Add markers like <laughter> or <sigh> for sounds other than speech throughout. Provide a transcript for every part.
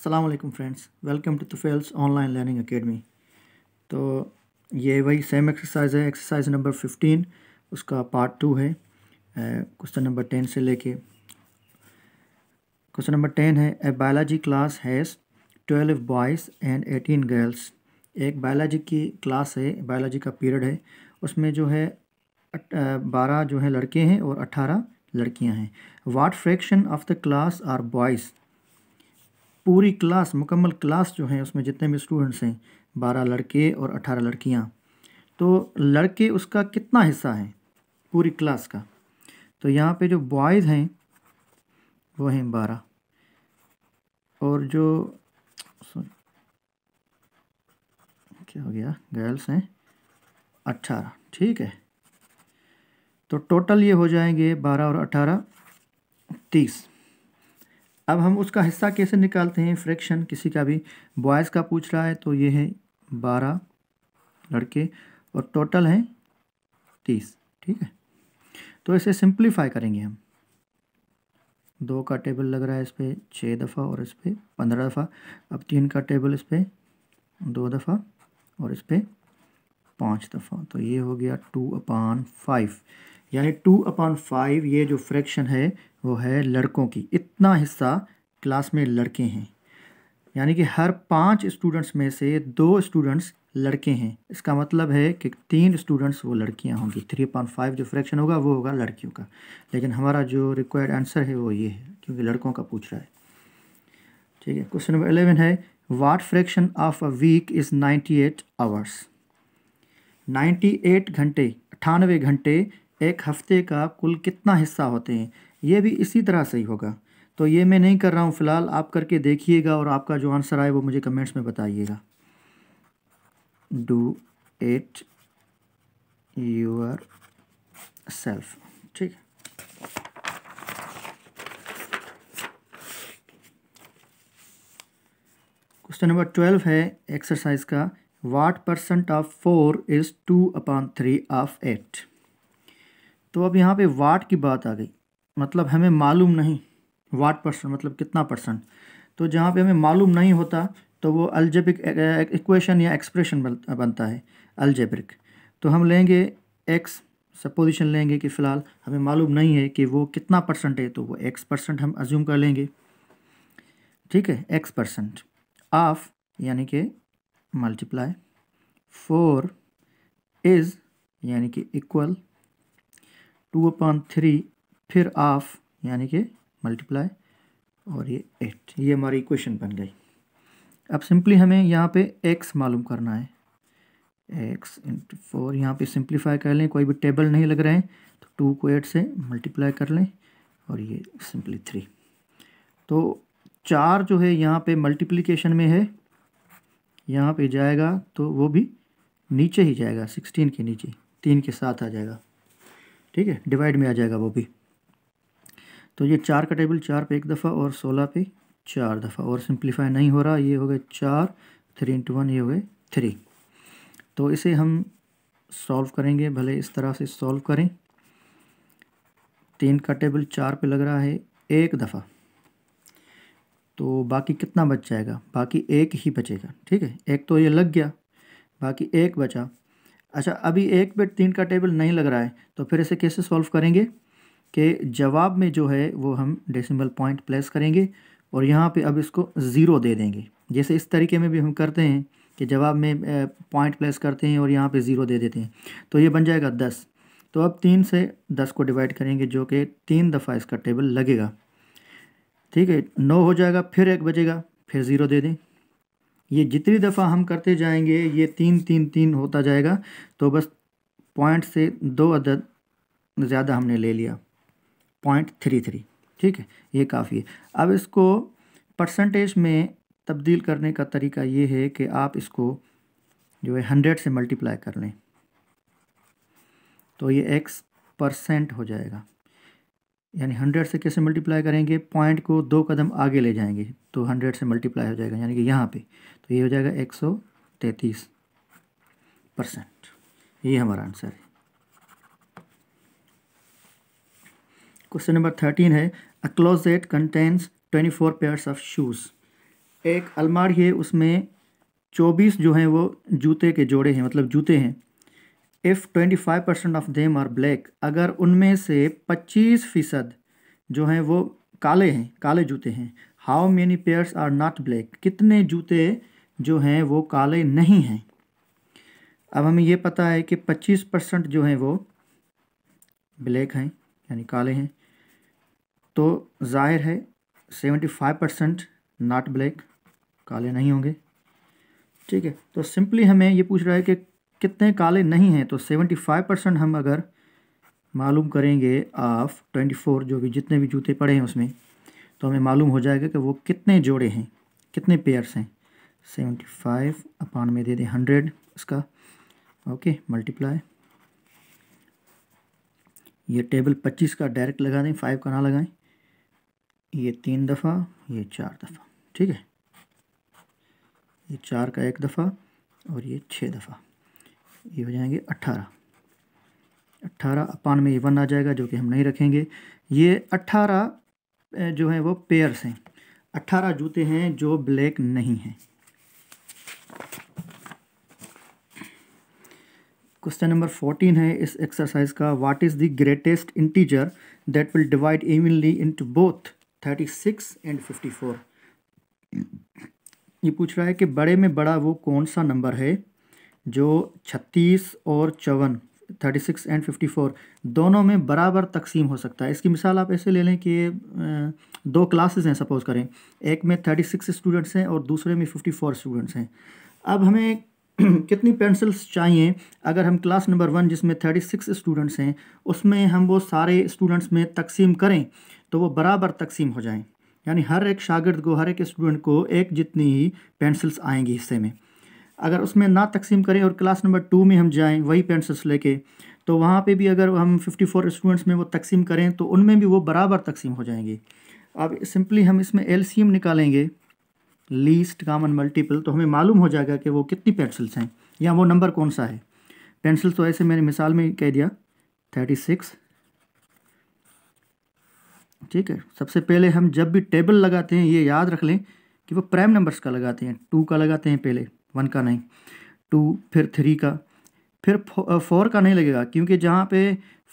Aslam friends welcome to Tufail's online learning academy तो ये वही सेम एक्सरसाइज है एक्सरसाइज नंबर फिफ्टीन उसका पार्ट टू है क्वेश्चन नंबर टेन से लेके क्वेश्चन नंबर टेन है a biology class has twelve boys and eighteen girls एक बायोलॉजी की क्लास है बायोलॉजी का पीरियड है उसमें जो है बारह जो है लड़के हैं और अट्ठारह लड़कियाँ हैं what fraction of the class are boys पूरी क्लास मुकम्मल क्लास जो है उसमें जितने भी स्टूडेंट्स हैं बारह लड़के और अठारह लड़कियाँ तो लड़के उसका कितना हिस्सा है पूरी क्लास का तो यहाँ पे जो बॉयज़ हैं वो हैं बारह और जो सॉरी क्या हो गया गर्ल्स हैं अट्ठारह ठीक है तो टोटल ये हो जाएंगे बारह और अट्ठारह तीस अब हम उसका हिस्सा कैसे निकालते हैं फ्रैक्शन किसी का भी बॉयज़ का पूछ रहा है तो ये है बारह लड़के और टोटल हैं तीस ठीक है तो इसे सिंप्लीफाई करेंगे हम दो का टेबल लग रहा है इस पर छः दफ़ा और इस पर पंद्रह दफ़ा अब तीन का टेबल इस पर दो दफ़ा और इस पर पाँच दफ़ा तो ये हो गया टू अपान फाइव यानी टू अपॉन फाइव ये जो फ्रैक्शन है वो है लड़कों की इतना हिस्सा क्लास में लड़के हैं यानी कि हर पाँच स्टूडेंट्स में से दो स्टूडेंट्स लड़के हैं इसका मतलब है कि तीन स्टूडेंट्स वो लड़कियां होंगी थ्री पॉइंट फाइव जो फ्रैक्शन होगा वो होगा लड़कियों का लेकिन हमारा जो रिक्वायर्ड आंसर है वो ये है क्योंकि लड़कों का पूछ रहा है ठीक है क्वेश्चन नंबर एलेवन है what fraction of a week is ninety eight hours ninety eight घंटे अट्ठानवे घंटे एक हफ्ते का कुल कितना हिस्सा होते हैं ये भी इसी तरह से ही होगा तो ये मैं नहीं कर रहा हूँ फ़िलहाल आप करके देखिएगा और आपका जो आंसर आए वो मुझे कमेंट्स में बताइएगा डू एट यूर सेल्फ ठीक है क्वेश्चन नंबर ट्वेल्व है एक्सरसाइज का what percent of four is two upon three of eight तो अब यहाँ पे वाट की बात आ गई मतलब हमें मालूम नहीं वाट परसेंट मतलब कितना परसेंट तो जहाँ पे हमें मालूम नहीं होता तो वो algebraic equation e-, e-, e-, या एक्सप्रेशन बनता है अल्जेब्रिक तो हम लेंगे एक्स सपोजिशन लेंगे कि फ़िलहाल हमें मालूम नहीं है कि वो कितना परसेंट है तो वो एक्स परसेंट हम अज्यूम कर लेंगे ठीक है एक्स परसेंट ऑफ यानी कि मल्टीप्लाई फोर इज़ यानी कि इक्वल टू अपॉन थ्री फिर आफ यानी कि मल्टीप्लाई और ये एट ये हमारी इक्वेशन बन गई अब सिंपली हमें यहाँ पे एक्स मालूम करना है एक्स इंटू फोर यहाँ पर सिंप्लीफाई कर लें कोई भी टेबल नहीं लग रहे हैं तो टू को एट से मल्टीप्लाई कर लें और ये सिंपली थ्री तो चार जो है यहाँ पे मल्टीप्लिकेशन में है यहाँ पे जाएगा तो वो भी नीचे ही जाएगा सिक्सटीन के नीचे तीन के साथ आ जाएगा ठीक है डिवाइड में आ जाएगा वो भी तो ये चार का टेबल चार पे एक दफ़ा और सोलह पे चार दफ़ा और सिंप्लीफाई नहीं हो रहा ये हो गए चार थ्री इंटू वन ये हो गए थ्री तो इसे हम सॉल्व करेंगे भले इस तरह से सॉल्व करें तीन का टेबल चार पे लग रहा है एक दफ़ा तो बाकी कितना बच जाएगा बाकी एक ही बचेगा ठीक है एक तो ये लग गया बाकी एक बचा अच्छा अभी एक पे तीन का टेबल नहीं लग रहा है तो फिर इसे कैसे सॉल्व करेंगे कि जवाब में जो है वो हम डेसिमल पॉइंट प्लेस करेंगे और यहाँ पे अब इसको ज़ीरो दे देंगे जैसे इस तरीके में भी हम करते हैं कि जवाब में पॉइंट प्लेस करते हैं और यहाँ पे ज़ीरो दे देते हैं तो ये बन जाएगा दस तो अब तीन से दस को डिवाइड करेंगे जो कि तीन दफ़ा इसका टेबल लगेगा ठीक है नौ हो जाएगा फिर एक बजेगा फिर ज़ीरो दे दें ये जितनी दफ़ा हम करते जाएंगे ये तीन तीन तीन होता जाएगा तो बस पॉइंट से दो अदद ज़्यादा हमने ले लिया पॉइंट थ्री थ्री ठीक है ये काफ़ी है अब इसको परसेंटेज में तब्दील करने का तरीका ये है कि आप इसको जो है हंड्रेड से मल्टीप्लाई कर लें तो ये एक्स परसेंट हो जाएगा यानी हंड्रेड से कैसे मल्टीप्लाई करेंगे पॉइंट को दो कदम आगे ले जाएंगे तो हंड्रेड से मल्टीप्लाई हो जाएगा यानी कि यहाँ पे तो ये हो जाएगा एक सौ तैंतीस परसेंट ये हमारा आंसर है क्वेश्चन नंबर थर्टीन है a closet contains twenty four pairs of shoes एक अलमारी है उसमें चौबीस जो हैं वो जूते के जोड़े हैं मतलब जूते हैं if twenty five percent of them are black अगर उनमें से पच्चीस फीसद जो हैं वो काले हैं काले जूते हैं how many pairs are not black कितने जूते जो हैं वो काले नहीं हैं अब हमें ये पता है कि पच्चीस परसेंट जो हैं वो ब्लैक हैं यानी काले हैं तो जाहिर है seventy five percent not black काले नहीं होंगे ठीक है तो सिंपली हमें ये पूछ रहा है कि कितने काले नहीं हैं तो सेवेंटी फाइव परसेंट हम अगर मालूम करेंगे ऑफ ट्वेंटी फोर जो भी जितने भी जूते पड़े हैं उसमें तो हमें मालूम हो जाएगा कि वो कितने जोड़े हैं कितने पेयर्स हैं सेवेंटी फाइव अपान में दे दें हंड्रेड इसका ओके मल्टीप्लाई ये टेबल पच्चीस का डायरेक्ट लगा दें फाइव का ना लगाएं ये तीन दफ़ा ये चार दफ़ा ठीक है ये चार का एक दफ़ा और ये छः दफ़ा ये हो जाएंगे अट्ठारह अट्ठारह अपान में ये वन आ जाएगा जो कि हम नहीं रखेंगे ये अट्ठारह जो है वो पेयर्स हैं अट्ठारह जूते हैं जो ब्लैक नहीं हैं क्वेश्चन नंबर फोर्टीन है इस एक्सरसाइज का what is the greatest integer that will divide evenly into both thirty six and fifty four ये पूछ रहा है कि बड़े में बड़ा वो कौन सा नंबर है जो छत्तीस और चौवन thirty six and fifty four दोनों में बराबर तकसीम हो सकता है इसकी मिसाल आप ऐसे ले लें कि दो क्लासेस हैं सपोज़ करें एक में थर्टी सिक्स स्टूडेंट्स हैं और दूसरे में फिफ्टी फोर स्टूडेंट्स हैं अब हमें <clears throat> कितनी पेंसिल्स चाहिए अगर हम क्लास नंबर वन जिसमें थर्टी सिक्स स्टूडेंट्स हैं उसमें हम वो सारे स्टूडेंट्स में तकसीम करें तो वो बराबर तकसीम हो जाएँ यानी हर एक शागिर्द को हर एक स्टूडेंट को एक जितनी ही पेंसिल्स आएँगी हिस्से में अगर उसमें ना तकसीम करें और क्लास नंबर टू में हम जाएँ वही पेंसिल्स लेके तो वहाँ पे भी अगर हम 54 स्टूडेंट्स में वो तकसीम करें तो उनमें भी वो बराबर तकसीम हो जाएंगे अब सिंपली हम इसमें एल निकालेंगे लीस्ट कामन मल्टीपल तो हमें मालूम हो जाएगा कि वो कितनी पेंसिल्स हैं या वो नंबर कौन सा है पेंसिल्स तो ऐसे मैंने मिसाल में कह दिया थर्टी सिक्स ठीक है सबसे पहले हम जब भी टेबल लगाते हैं ये याद रख लें कि वो प्राइम नंबर्स का लगाते हैं टू का लगाते हैं पहले वन का नहीं टू फिर थ्री का फिर फोर का नहीं लगेगा क्योंकि जहाँ पे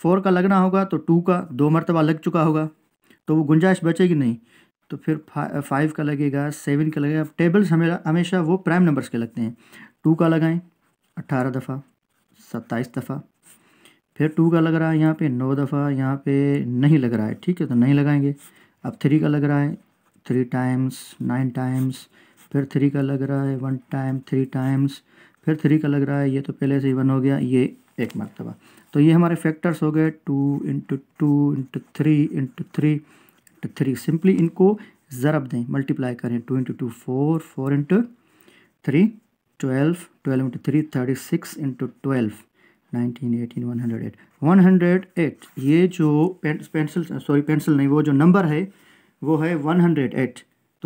फोर का लगना होगा तो टू का दो मरतबा लग चुका होगा तो वो गुंजाइश बचेगी नहीं तो फिर फाइव का लगेगा सेवन का लगेगा टेबल्स हमें हमेशा वो प्राइम नंबर्स के लगते हैं टू का लगाएं अट्ठारह दफ़ा सत्ताईस दफ़ा फिर टू का लग रहा है यहाँ पे नौ दफ़ा यहाँ पे नहीं लग रहा है ठीक है तो नहीं लगाएंगे अब थ्री का लग रहा है थ्री टाइम्स नाइन टाइम्स फिर थ्री का लग रहा है वन टाइम थ्री टाइम्स फिर थ्री का लग रहा है ये तो पहले से ही वन हो गया ये एक मरतबा तो ये हमारे फैक्टर्स हो गए two into two into three into three into three simply इनको ज़रब दें मल्टीप्लाई करें two into two four four into three twelve twelve into three thirty six into twelve nineteen eighteen one hundred eight one hundred eight ये जो pencil sorry pencil नहीं वो जो number है वो है वन हंड्रेड एट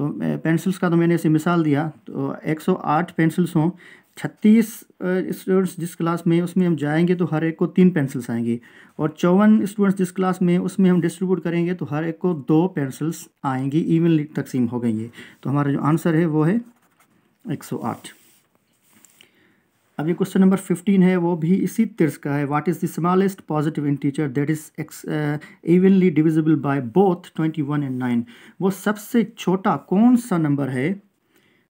तो पेंसिल्स का तो मैंने इसे मिसाल दिया तो 108 पेंसिल्स हों छत्तीस स्टूडेंट्स जिस क्लास में उसमें हम जाएंगे तो हर एक को तीन पेंसिल्स आएंगी और चौवन स्टूडेंट्स जिस क्लास में उसमें हम डिस्ट्रीब्यूट करेंगे तो हर एक को दो पेंसिल्स आएंगी इवनली तकसीम हो गई है तो हमारा जो आंसर है वो है एक अब ये क्वेश्चन नंबर फिफ्टीन है वो भी इसी तिरस का है what is the smallest positive integer that is x evenly divisible by both twenty one and nine वो सबसे छोटा कौन सा नंबर है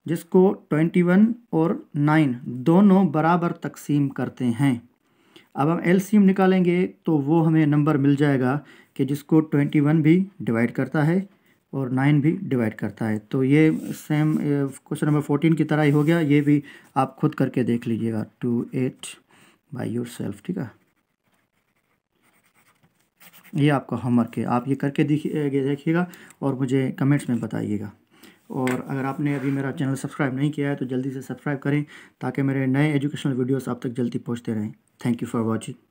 जिसको ट्वेंटी वन और नाइन दोनों बराबर तकसीम करते हैं अब हम एल सी एम निकालेंगे तो वो हमें नंबर मिल जाएगा कि जिसको ट्वेंटी वन भी डिवाइड करता है और नाइन भी डिवाइड करता है तो ये सेम क्वेश्चन नंबर फोर्टीन की तरह ही हो गया ये भी आप खुद करके देख लीजिएगा do it by yourself ठीक है ये आपका होमवर्क है आप ये करके देखिएगा और मुझे कमेंट्स में बताइएगा और अगर आपने अभी मेरा चैनल सब्सक्राइब नहीं किया है तो जल्दी से सब्सक्राइब करें ताकि मेरे नए एजुकेशनल वीडियोस आप तक जल्दी पहुंचते रहें थैंक यू फॉर वॉचिंग